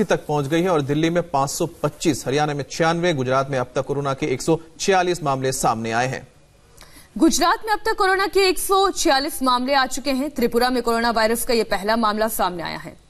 तक पहुंच गई है और दिल्ली में 525, हरियाणा में छियानवे गुजरात में अब तक कोरोना के 146 मामले सामने आए हैं गुजरात में अब तक कोरोना के 146 मामले आ चुके हैं त्रिपुरा में कोरोना वायरस का यह पहला मामला सामने आया है